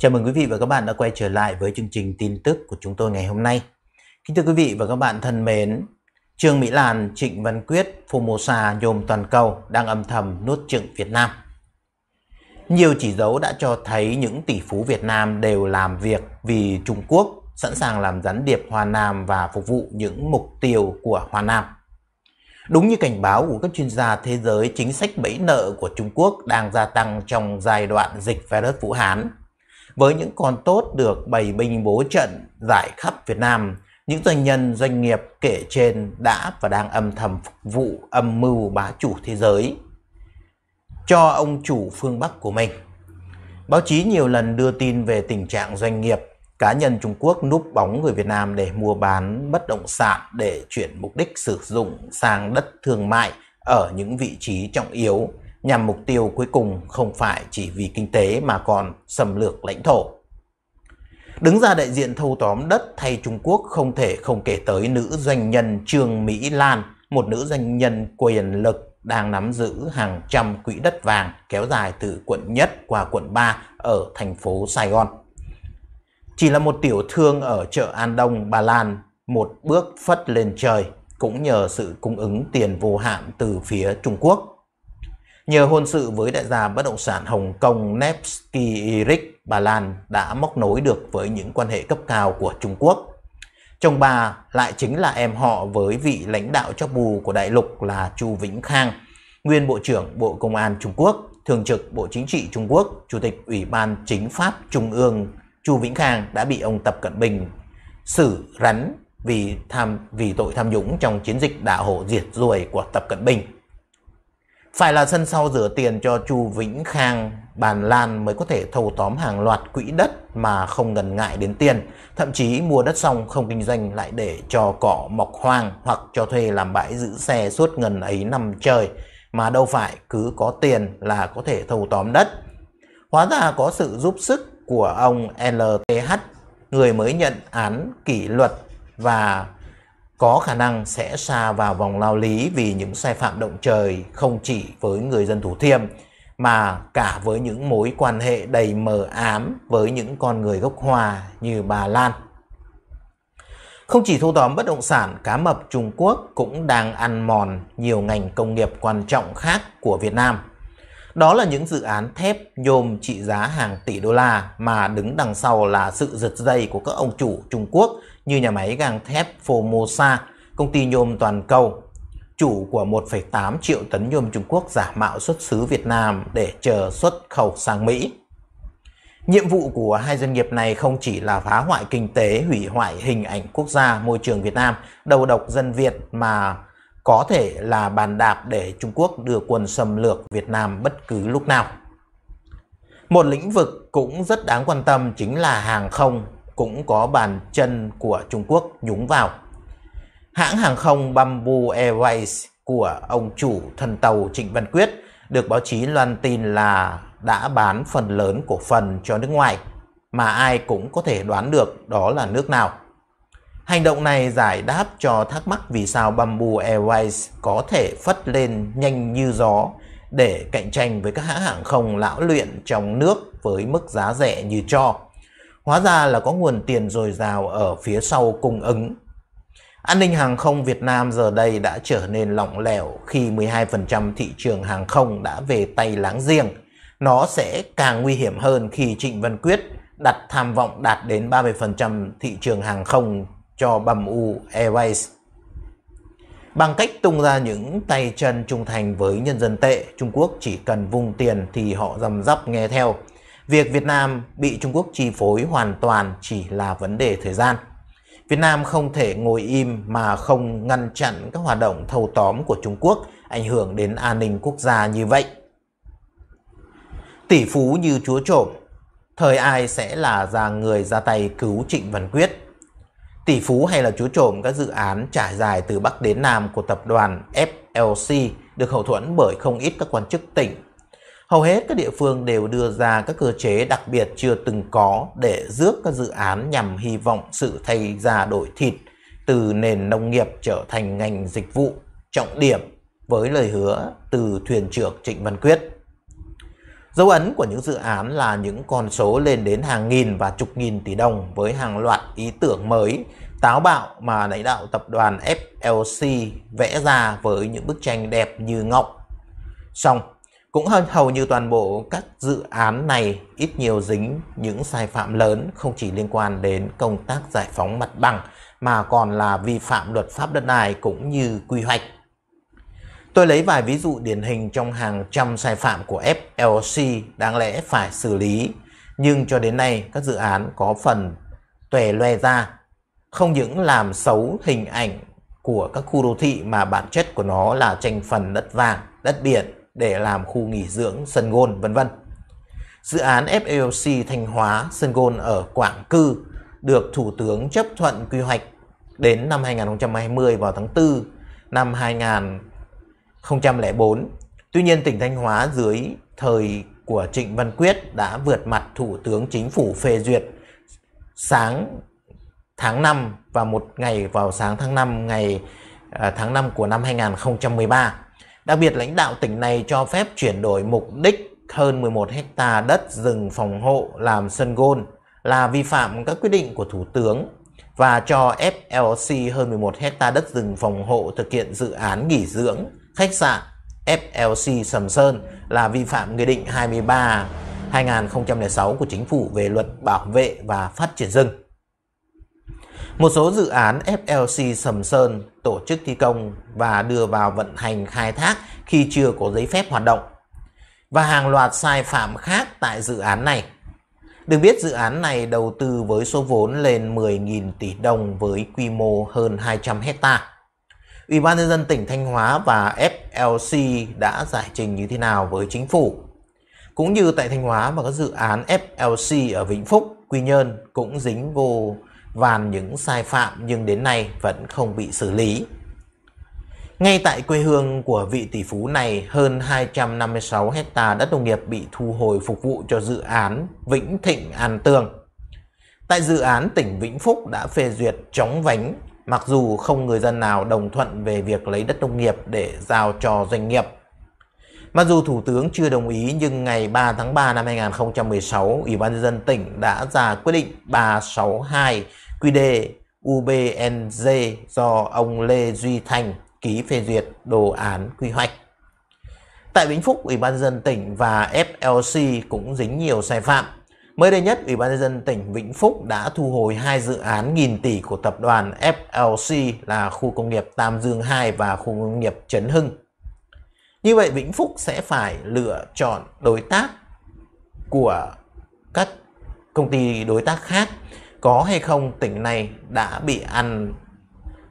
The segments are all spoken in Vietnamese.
Chào mừng quý vị và các bạn đã quay trở lại với chương trình tin tức của chúng tôi ngày hôm nay. Kính thưa quý vị và các bạn thân mến, Trương Mỹ Lan, Trịnh Văn Quyết, Formosa nhôm toàn cầu đang âm thầm nuốt chửng Việt Nam. Nhiều chỉ dấu đã cho thấy những tỷ phú Việt Nam đều làm việc vì Trung Quốc sẵn sàng làm gián điệp Hoa Nam và phục vụ những mục tiêu của Hoa Nam. Đúng như cảnh báo của các chuyên gia thế giới, chính sách bẫy nợ của Trung Quốc đang gia tăng trong giai đoạn dịch virus Vũ Hán với những con tốt được bày binh bố trận giải khắp Việt Nam, những doanh nhân doanh nghiệp kể trên đã và đang âm thầm phục vụ âm mưu bá chủ thế giới cho ông chủ phương Bắc của mình. Báo chí nhiều lần đưa tin về tình trạng doanh nghiệp, cá nhân Trung Quốc núp bóng người Việt Nam để mua bán bất động sản để chuyển mục đích sử dụng sang đất thương mại ở những vị trí trọng yếu nhằm mục tiêu cuối cùng không phải chỉ vì kinh tế mà còn xâm lược lãnh thổ. Đứng ra đại diện thâu tóm đất thay Trung Quốc không thể không kể tới nữ doanh nhân Trương Mỹ Lan, một nữ doanh nhân quyền lực đang nắm giữ hàng trăm quỹ đất vàng kéo dài từ quận nhất qua quận 3 ở thành phố Sài Gòn. Chỉ là một tiểu thương ở chợ An Đông, Bà Lan, một bước phất lên trời cũng nhờ sự cung ứng tiền vô hạn từ phía Trung Quốc. Nhờ hôn sự với đại gia bất động sản Hồng Kông Nevsky Eric, Bà Lan đã móc nối được với những quan hệ cấp cao của Trung Quốc. Chồng bà lại chính là em họ với vị lãnh đạo chóp bù của đại lục là Chu Vĩnh Khang, nguyên Bộ trưởng Bộ Công an Trung Quốc, Thường trực Bộ Chính trị Trung Quốc, Chủ tịch Ủy ban Chính pháp Trung ương Chu Vĩnh Khang đã bị ông Tập Cận Bình xử rắn vì tham vì tội tham nhũng trong chiến dịch đả hộ diệt ruồi của Tập Cận Bình. Phải là sân sau rửa tiền cho Chu Vĩnh Khang, Bàn Lan mới có thể thâu tóm hàng loạt quỹ đất mà không ngần ngại đến tiền. Thậm chí mua đất xong không kinh doanh lại để cho cỏ mọc hoang hoặc cho thuê làm bãi giữ xe suốt ngần ấy năm trời. Mà đâu phải cứ có tiền là có thể thâu tóm đất. Hóa ra có sự giúp sức của ông LTH, người mới nhận án kỷ luật và có khả năng sẽ xa vào vòng lao lý vì những sai phạm động trời không chỉ với người dân Thủ Thiêm mà cả với những mối quan hệ đầy mờ ám với những con người gốc hòa như bà Lan. Không chỉ thu tóm bất động sản, cá mập Trung Quốc cũng đang ăn mòn nhiều ngành công nghiệp quan trọng khác của Việt Nam. Đó là những dự án thép nhôm trị giá hàng tỷ đô la mà đứng đằng sau là sự giật dây của các ông chủ Trung Quốc – như nhà máy gang thép Formosa, công ty nhôm toàn cầu, chủ của 1,8 triệu tấn nhôm Trung Quốc giả mạo xuất xứ Việt Nam để chờ xuất khẩu sang Mỹ. Nhiệm vụ của hai doanh nghiệp này không chỉ là phá hoại kinh tế, hủy hoại hình ảnh quốc gia, môi trường Việt Nam, đầu độc dân Việt mà có thể là bàn đạp để Trung Quốc đưa quân xâm lược Việt Nam bất cứ lúc nào. Một lĩnh vực cũng rất đáng quan tâm chính là hàng không cũng có bàn chân của Trung Quốc nhúng vào. Hãng hàng không Bamboo Airways của ông chủ thần tàu Trịnh Văn Quyết được báo chí loan tin là đã bán phần lớn cổ phần cho nước ngoài mà ai cũng có thể đoán được đó là nước nào. Hành động này giải đáp cho thắc mắc vì sao Bamboo Airways có thể phất lên nhanh như gió để cạnh tranh với các hãng hàng không lão luyện trong nước với mức giá rẻ như cho. Hóa ra là có nguồn tiền dồi dào ở phía sau cung ứng. An ninh hàng không Việt Nam giờ đây đã trở nên lỏng lẻo khi 12% thị trường hàng không đã về tay láng giềng. Nó sẽ càng nguy hiểm hơn khi Trịnh Văn Quyết đặt tham vọng đạt đến 30% thị trường hàng không cho Bamboo Airways. Bằng cách tung ra những tay chân trung thành với nhân dân tệ, Trung Quốc chỉ cần vung tiền thì họ dầm dắp nghe theo. Việc Việt Nam bị Trung Quốc chi phối hoàn toàn chỉ là vấn đề thời gian. Việt Nam không thể ngồi im mà không ngăn chặn các hoạt động thâu tóm của Trung Quốc ảnh hưởng đến an ninh quốc gia như vậy. Tỷ phú như chúa trộm, thời ai sẽ là ra người ra tay cứu Trịnh Văn Quyết. Tỷ phú hay là chúa trộm các dự án trải dài từ Bắc đến Nam của tập đoàn FLC được hậu thuẫn bởi không ít các quan chức tỉnh, Hầu hết các địa phương đều đưa ra các cơ chế đặc biệt chưa từng có để rước các dự án nhằm hy vọng sự thay ra đổi thịt từ nền nông nghiệp trở thành ngành dịch vụ trọng điểm với lời hứa từ thuyền trưởng Trịnh Văn Quyết. Dấu ấn của những dự án là những con số lên đến hàng nghìn và chục nghìn tỷ đồng với hàng loạt ý tưởng mới táo bạo mà lãnh đạo tập đoàn FLC vẽ ra với những bức tranh đẹp như ngọc. Xong, cũng hầu như toàn bộ các dự án này ít nhiều dính những sai phạm lớn không chỉ liên quan đến công tác giải phóng mặt bằng mà còn là vi phạm luật pháp đất đai cũng như quy hoạch. Tôi lấy vài ví dụ điển hình trong hàng trăm sai phạm của FLC đáng lẽ phải xử lý, nhưng cho đến nay các dự án có phần tuè loe ra, không những làm xấu hình ảnh của các khu đô thị mà bản chất của nó là tranh phần đất vàng, đất biển để làm khu nghỉ dưỡng sân gôn vân vân. Dự án FLC Thanh Hóa sân gôn ở Quảng Cư được Thủ tướng chấp thuận quy hoạch đến năm 2020 vào tháng 4 năm 2004. Tuy nhiên tỉnh Thanh Hóa dưới thời của Trịnh Văn Quyết đã vượt mặt Thủ tướng Chính phủ phê duyệt sáng tháng 5 và một ngày vào sáng tháng 5 ngày à, tháng 5 của năm 2013. Đặc biệt lãnh đạo tỉnh này cho phép chuyển đổi mục đích hơn 11 hecta đất rừng phòng hộ làm sân gôn là vi phạm các quyết định của Thủ tướng và cho FLC hơn 11 hecta đất rừng phòng hộ thực hiện dự án nghỉ dưỡng, khách sạn FLC Sầm Sơn là vi phạm Nghị định 23 2006 của Chính phủ về luật bảo vệ và phát triển rừng. Một số dự án FLC Sầm Sơn tổ chức thi công và đưa vào vận hành khai thác khi chưa có giấy phép hoạt động. Và hàng loạt sai phạm khác tại dự án này. Được biết dự án này đầu tư với số vốn lên 10.000 tỷ đồng với quy mô hơn 200 hecta. Ủy ban nhân dân tỉnh Thanh Hóa và FLC đã giải trình như thế nào với chính phủ. Cũng như tại Thanh Hóa và các dự án FLC ở Vĩnh Phúc, Quy Nhơn cũng dính vô và những sai phạm nhưng đến nay vẫn không bị xử lý. Ngay tại quê hương của vị tỷ phú này, hơn 256 hecta đất nông nghiệp bị thu hồi phục vụ cho dự án Vĩnh Thịnh An Tường. Tại dự án, tỉnh Vĩnh Phúc đã phê duyệt chống vánh, mặc dù không người dân nào đồng thuận về việc lấy đất nông nghiệp để giao cho doanh nghiệp. Mặc dù Thủ tướng chưa đồng ý nhưng ngày 3 tháng 3 năm 2016, Ủy ban nhân dân tỉnh đã ra quyết định 362 đề UBNZ do ông Lê Duy Thành ký phê duyệt đồ án quy hoạch. Tại Vĩnh Phúc, Ủy ban nhân dân tỉnh và FLC cũng dính nhiều sai phạm. Mới đây nhất, Ủy ban nhân dân tỉnh Vĩnh Phúc đã thu hồi hai dự án nghìn tỷ của tập đoàn FLC là khu công nghiệp Tam Dương 2 và khu công nghiệp Trấn Hưng. Như vậy Vĩnh Phúc sẽ phải lựa chọn đối tác của các công ty đối tác khác có hay không tỉnh này đã bị ăn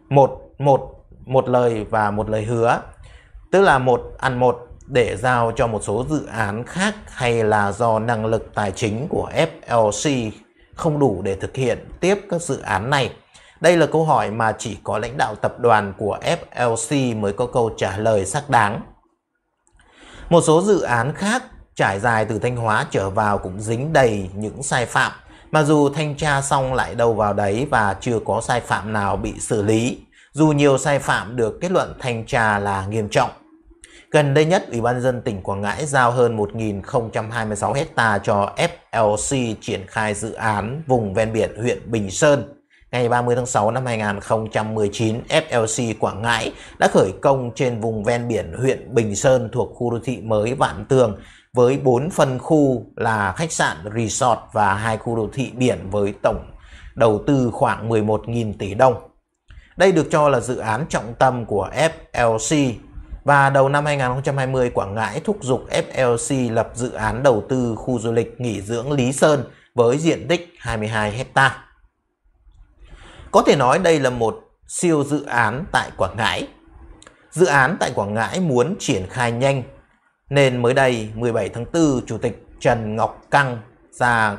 một một một lời và một lời hứa tức là một ăn một để giao cho một số dự án khác hay là do năng lực tài chính của FLC không đủ để thực hiện tiếp các dự án này. Đây là câu hỏi mà chỉ có lãnh đạo tập đoàn của FLC mới có câu trả lời xác đáng. Một số dự án khác trải dài từ Thanh Hóa trở vào cũng dính đầy những sai phạm, mặc dù thanh tra xong lại đâu vào đấy và chưa có sai phạm nào bị xử lý, dù nhiều sai phạm được kết luận thanh tra là nghiêm trọng. Gần đây nhất, Ủy ban dân tỉnh Quảng Ngãi giao hơn 1.026 hecta cho FLC triển khai dự án vùng ven biển huyện Bình Sơn. Ngày 30 tháng 6 năm 2019, FLC Quảng Ngãi đã khởi công trên vùng ven biển huyện Bình Sơn thuộc khu đô thị mới Vạn Tường với 4 phân khu là khách sạn, resort và hai khu đô thị biển với tổng đầu tư khoảng 11.000 tỷ đồng. Đây được cho là dự án trọng tâm của FLC và đầu năm 2020 Quảng Ngãi thúc giục FLC lập dự án đầu tư khu du lịch nghỉ dưỡng Lý Sơn với diện tích 22 hectare. Có thể nói đây là một siêu dự án tại Quảng Ngãi. Dự án tại Quảng Ngãi muốn triển khai nhanh, nên mới đây 17 tháng 4, Chủ tịch Trần Ngọc Căng ra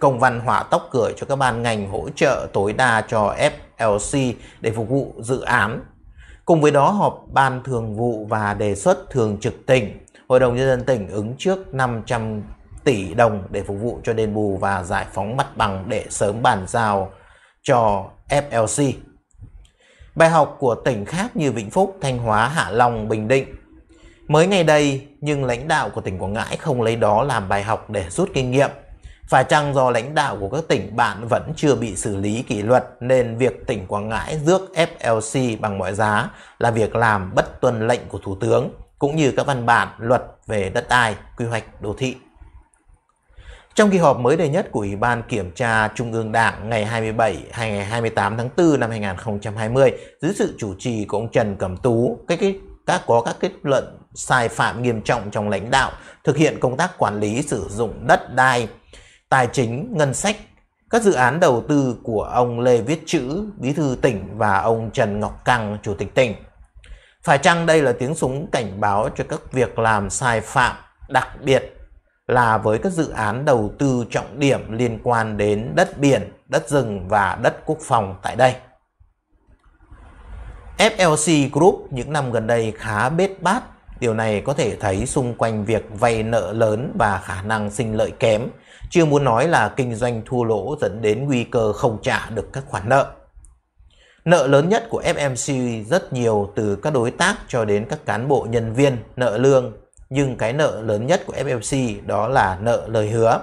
công văn hỏa tốc gửi cho các ban ngành hỗ trợ tối đa cho FLC để phục vụ dự án. Cùng với đó họp ban thường vụ và đề xuất thường trực tỉnh, Hội đồng Nhân dân tỉnh ứng trước 500 tỷ đồng để phục vụ cho đền bù và giải phóng mặt bằng để sớm bàn giao cho FLC. Bài học của tỉnh khác như Vĩnh Phúc, Thanh Hóa, Hạ Long, Bình Định mới ngày đây nhưng lãnh đạo của tỉnh Quảng Ngãi không lấy đó làm bài học để rút kinh nghiệm. Phải chăng do lãnh đạo của các tỉnh bạn vẫn chưa bị xử lý kỷ luật nên việc tỉnh Quảng Ngãi rước FLC bằng mọi giá là việc làm bất tuân lệnh của Thủ tướng cũng như các văn bản luật về đất đai, quy hoạch đô thị. Trong kỳ họp mới đây nhất của Ủy ban Kiểm tra Trung ương Đảng ngày 27 hay ngày 28 tháng 4 năm 2020, dưới sự chủ trì của ông Trần Cẩm Tú, các cái, các có các kết luận sai phạm nghiêm trọng trong lãnh đạo, thực hiện công tác quản lý sử dụng đất đai, tài chính, ngân sách, các dự án đầu tư của ông Lê Viết Chữ, Bí thư tỉnh và ông Trần Ngọc Căng, Chủ tịch tỉnh. Phải chăng đây là tiếng súng cảnh báo cho các việc làm sai phạm, đặc biệt là với các dự án đầu tư trọng điểm liên quan đến đất biển, đất rừng và đất quốc phòng tại đây. FLC Group những năm gần đây khá bết bát, điều này có thể thấy xung quanh việc vay nợ lớn và khả năng sinh lợi kém, chưa muốn nói là kinh doanh thua lỗ dẫn đến nguy cơ không trả được các khoản nợ. Nợ lớn nhất của FMC rất nhiều từ các đối tác cho đến các cán bộ nhân viên, nợ lương, nhưng cái nợ lớn nhất của FMC đó là nợ lời hứa.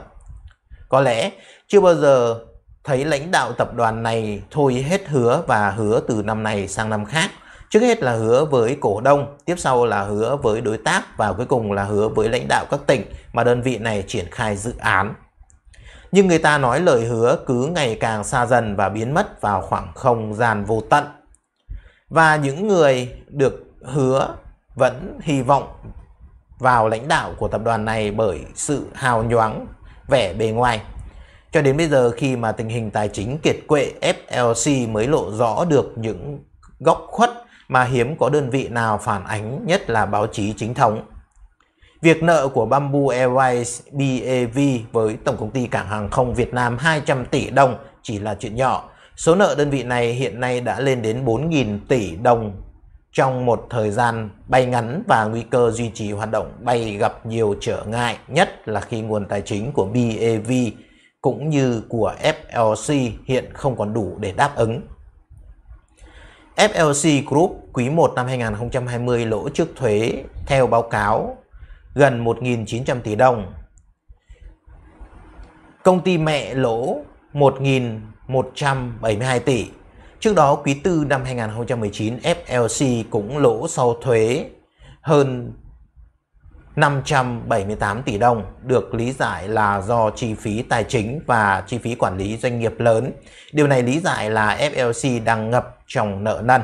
Có lẽ chưa bao giờ thấy lãnh đạo tập đoàn này thôi hết hứa và hứa từ năm này sang năm khác. Trước hết là hứa với cổ đông, tiếp sau là hứa với đối tác và cuối cùng là hứa với lãnh đạo các tỉnh mà đơn vị này triển khai dự án. Nhưng người ta nói lời hứa cứ ngày càng xa dần và biến mất vào khoảng không gian vô tận. Và những người được hứa vẫn hy vọng vào lãnh đạo của tập đoàn này bởi sự hào nhoáng vẻ bề ngoài. Cho đến bây giờ khi mà tình hình tài chính kiệt quệ FLC mới lộ rõ được những góc khuất mà hiếm có đơn vị nào phản ánh nhất là báo chí chính thống. Việc nợ của Bamboo Airways BAV với Tổng Công ty Cảng Hàng không Việt Nam 200 tỷ đồng chỉ là chuyện nhỏ. Số nợ đơn vị này hiện nay đã lên đến 4.000 tỷ đồng trong một thời gian bay ngắn và nguy cơ duy trì hoạt động bay gặp nhiều trở ngại, nhất là khi nguồn tài chính của BAV cũng như của FLC hiện không còn đủ để đáp ứng. FLC Group quý 1 năm 2020 lỗ trước thuế theo báo cáo gần 1.900 tỷ đồng. Công ty mẹ lỗ 1.172 tỷ Trước đó, quý tư năm 2019, FLC cũng lỗ sau thuế hơn 578 tỷ đồng được lý giải là do chi phí tài chính và chi phí quản lý doanh nghiệp lớn. Điều này lý giải là FLC đang ngập trong nợ nần.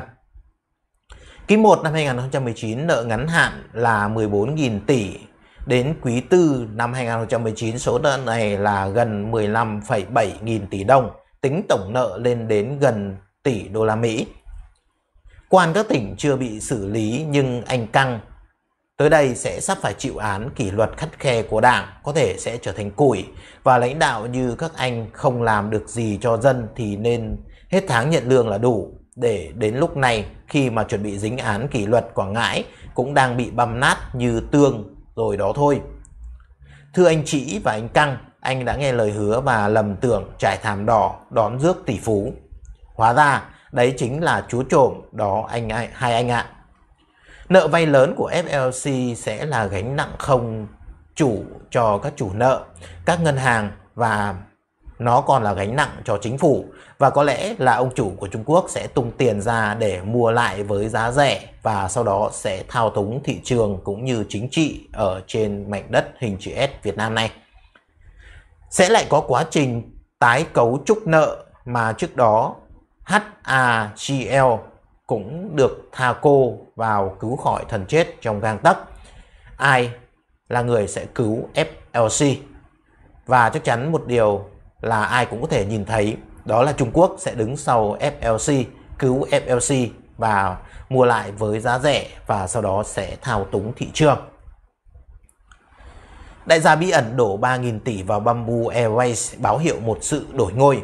Quý 1 năm 2019 nợ ngắn hạn là 14.000 tỷ. Đến quý 4 năm 2019 số nợ này là gần 15,7 nghìn tỷ đồng, tính tổng nợ lên đến gần tỷ đô la Mỹ. Quan các tỉnh chưa bị xử lý nhưng anh Căng tới đây sẽ sắp phải chịu án kỷ luật khắt khe của đảng, có thể sẽ trở thành củi và lãnh đạo như các anh không làm được gì cho dân thì nên hết tháng nhận lương là đủ. Để đến lúc này khi mà chuẩn bị dính án kỷ luật Quảng Ngãi cũng đang bị băm nát như tương rồi đó thôi. Thưa anh chị và anh Căng, anh đã nghe lời hứa và lầm tưởng trải thảm đỏ đón rước tỷ phú. Hóa ra đấy chính là chú trộm đó anh hai, anh ạ. Nợ vay lớn của FLC sẽ là gánh nặng không chủ cho các chủ nợ, các ngân hàng và nó còn là gánh nặng cho chính phủ và có lẽ là ông chủ của Trung Quốc sẽ tung tiền ra để mua lại với giá rẻ và sau đó sẽ thao túng thị trường cũng như chính trị ở trên mảnh đất hình chữ S Việt Nam này. Sẽ lại có quá trình tái cấu trúc nợ mà trước đó HAGL cũng được tha cô vào cứu khỏi thần chết trong gang tấc. Ai là người sẽ cứu FLC? Và chắc chắn một điều là ai cũng có thể nhìn thấy đó là Trung Quốc sẽ đứng sau FLC, cứu FLC và mua lại với giá rẻ và sau đó sẽ thao túng thị trường. Đại gia bí ẩn đổ 3.000 tỷ vào Bamboo Airways báo hiệu một sự đổi ngôi.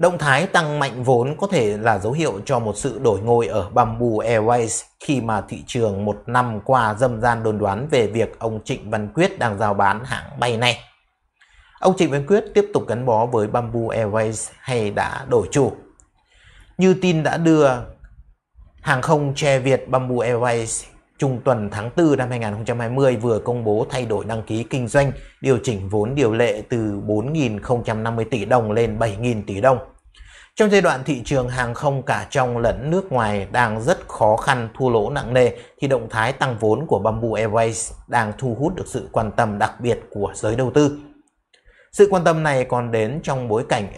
Động thái tăng mạnh vốn có thể là dấu hiệu cho một sự đổi ngôi ở Bamboo Airways khi mà thị trường một năm qua dâm gian đồn đoán về việc ông Trịnh Văn Quyết đang giao bán hãng bay này. Ông Trịnh Văn Quyết tiếp tục gắn bó với Bamboo Airways hay đã đổi chủ. Như tin đã đưa, hàng không che Việt Bamboo Airways trung tuần tháng 4 năm 2020 vừa công bố thay đổi đăng ký kinh doanh, điều chỉnh vốn điều lệ từ 4.050 tỷ đồng lên 7.000 tỷ đồng. Trong giai đoạn thị trường hàng không cả trong lẫn nước ngoài đang rất khó khăn thua lỗ nặng nề thì động thái tăng vốn của Bamboo Airways đang thu hút được sự quan tâm đặc biệt của giới đầu tư. Sự quan tâm này còn đến trong bối cảnh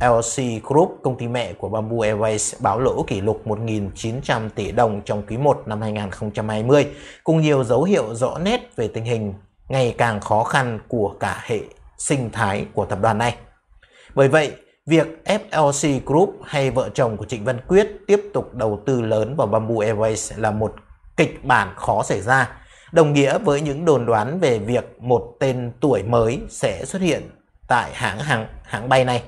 FLC Group, công ty mẹ của Bamboo Airways, báo lỗ kỷ lục 1.900 tỷ đồng trong quý 1 năm 2020, cùng nhiều dấu hiệu rõ nét về tình hình ngày càng khó khăn của cả hệ sinh thái của tập đoàn này. Bởi vậy, Việc FLC Group hay vợ chồng của Trịnh Văn Quyết tiếp tục đầu tư lớn vào Bamboo Airways là một kịch bản khó xảy ra, đồng nghĩa với những đồn đoán về việc một tên tuổi mới sẽ xuất hiện tại hãng hàng hãng bay này.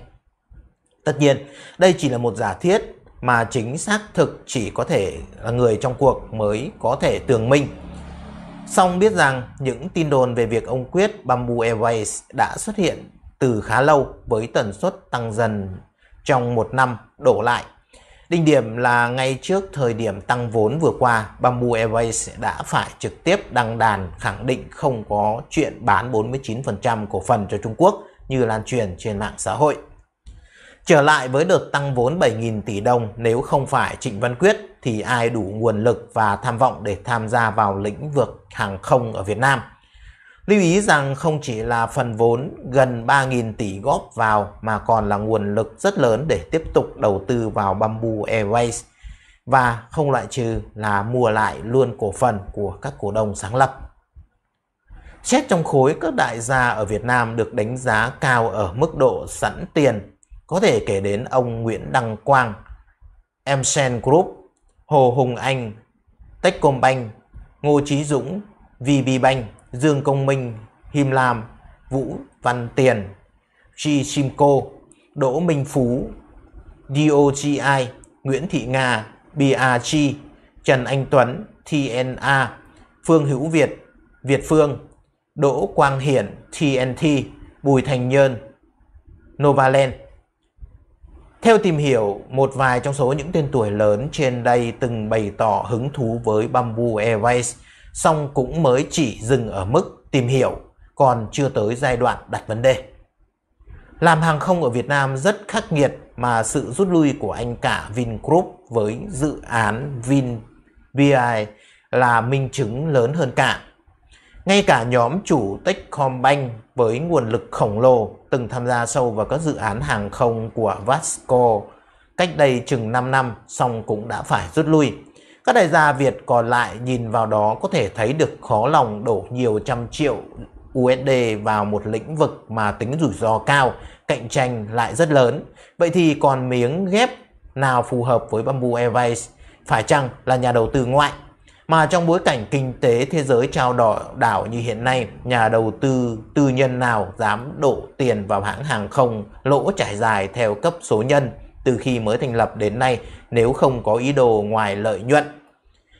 Tất nhiên, đây chỉ là một giả thiết mà chính xác thực chỉ có thể là người trong cuộc mới có thể tường minh. Song biết rằng những tin đồn về việc ông Quyết Bamboo Airways đã xuất hiện từ khá lâu với tần suất tăng dần trong một năm đổ lại. Đỉnh điểm là ngay trước thời điểm tăng vốn vừa qua, Bamboo Airways đã phải trực tiếp đăng đàn khẳng định không có chuyện bán 49% cổ phần cho Trung Quốc như lan truyền trên mạng xã hội. Trở lại với đợt tăng vốn 7.000 tỷ đồng nếu không phải Trịnh Văn Quyết thì ai đủ nguồn lực và tham vọng để tham gia vào lĩnh vực hàng không ở Việt Nam – Lưu ý rằng không chỉ là phần vốn gần 3.000 tỷ góp vào mà còn là nguồn lực rất lớn để tiếp tục đầu tư vào Bamboo Airways và không loại trừ là mua lại luôn cổ phần của các cổ đông sáng lập. Xét trong khối, các đại gia ở Việt Nam được đánh giá cao ở mức độ sẵn tiền. Có thể kể đến ông Nguyễn Đăng Quang, Emsen Group, Hồ Hùng Anh, Techcombank, Ngô Chí Dũng, VBBank. Dương Công Minh, Him Lam, Vũ Văn Tiền, G. Simco, Đỗ Minh Phú, DOGI, Nguyễn Thị Nga, BRG, Trần Anh Tuấn, TNA, Phương Hữu Việt, Việt Phương, Đỗ Quang Hiển, TNT, Bùi Thành Nhơn, Novaland. Theo tìm hiểu, một vài trong số những tên tuổi lớn trên đây từng bày tỏ hứng thú với Bamboo Airways song cũng mới chỉ dừng ở mức tìm hiểu, còn chưa tới giai đoạn đặt vấn đề. Làm hàng không ở Việt Nam rất khắc nghiệt mà sự rút lui của anh cả Vingroup với dự án VinBI là minh chứng lớn hơn cả. Ngay cả nhóm chủ Techcombank với nguồn lực khổng lồ từng tham gia sâu vào các dự án hàng không của Vasco cách đây chừng 5 năm xong cũng đã phải rút lui các đại gia Việt còn lại nhìn vào đó có thể thấy được khó lòng đổ nhiều trăm triệu USD vào một lĩnh vực mà tính rủi ro cao, cạnh tranh lại rất lớn. Vậy thì còn miếng ghép nào phù hợp với Bamboo Airways? Phải chăng là nhà đầu tư ngoại? Mà trong bối cảnh kinh tế thế giới trao đỏ đảo như hiện nay, nhà đầu tư tư nhân nào dám đổ tiền vào hãng hàng không lỗ trải dài theo cấp số nhân từ khi mới thành lập đến nay nếu không có ý đồ ngoài lợi nhuận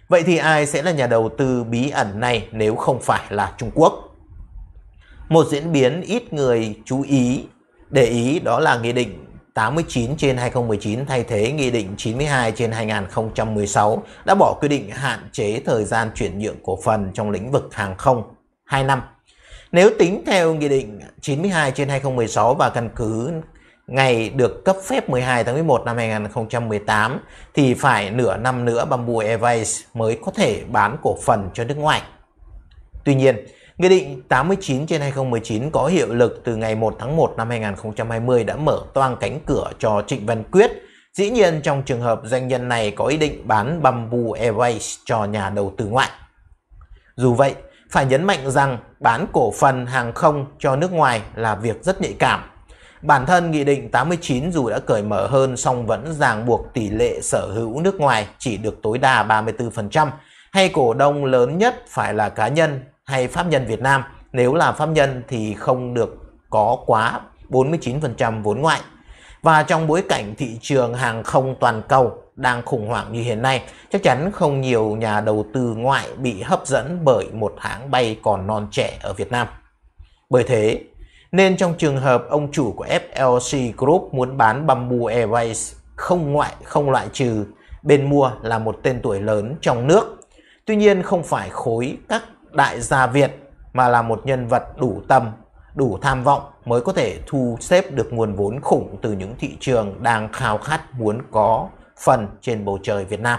Vậy thì ai sẽ là nhà đầu tư bí ẩn này nếu không phải là Trung Quốc? Một diễn biến ít người chú ý, để ý đó là Nghị định 89 trên 2019 thay thế Nghị định 92 trên 2016 đã bỏ quy định hạn chế thời gian chuyển nhượng cổ phần trong lĩnh vực hàng không 2 năm. Nếu tính theo Nghị định 92 trên 2016 và căn cứ ngày được cấp phép 12 tháng 11 năm 2018 thì phải nửa năm nữa Bamboo Airways mới có thể bán cổ phần cho nước ngoài. Tuy nhiên, Nghị định 89 trên 2019 có hiệu lực từ ngày 1 tháng 1 năm 2020 đã mở toang cánh cửa cho Trịnh Văn Quyết. Dĩ nhiên trong trường hợp doanh nhân này có ý định bán Bamboo Airways cho nhà đầu tư ngoại. Dù vậy, phải nhấn mạnh rằng bán cổ phần hàng không cho nước ngoài là việc rất nhạy cảm Bản thân Nghị định 89 dù đã cởi mở hơn song vẫn ràng buộc tỷ lệ sở hữu nước ngoài chỉ được tối đa 34%, hay cổ đông lớn nhất phải là cá nhân hay pháp nhân Việt Nam, nếu là pháp nhân thì không được có quá 49% vốn ngoại. Và trong bối cảnh thị trường hàng không toàn cầu đang khủng hoảng như hiện nay, chắc chắn không nhiều nhà đầu tư ngoại bị hấp dẫn bởi một hãng bay còn non trẻ ở Việt Nam. Bởi thế, nên trong trường hợp ông chủ của FLC Group muốn bán Bamboo Airways không ngoại không loại trừ bên mua là một tên tuổi lớn trong nước. Tuy nhiên không phải khối các đại gia Việt mà là một nhân vật đủ tầm, đủ tham vọng mới có thể thu xếp được nguồn vốn khủng từ những thị trường đang khao khát muốn có phần trên bầu trời Việt Nam.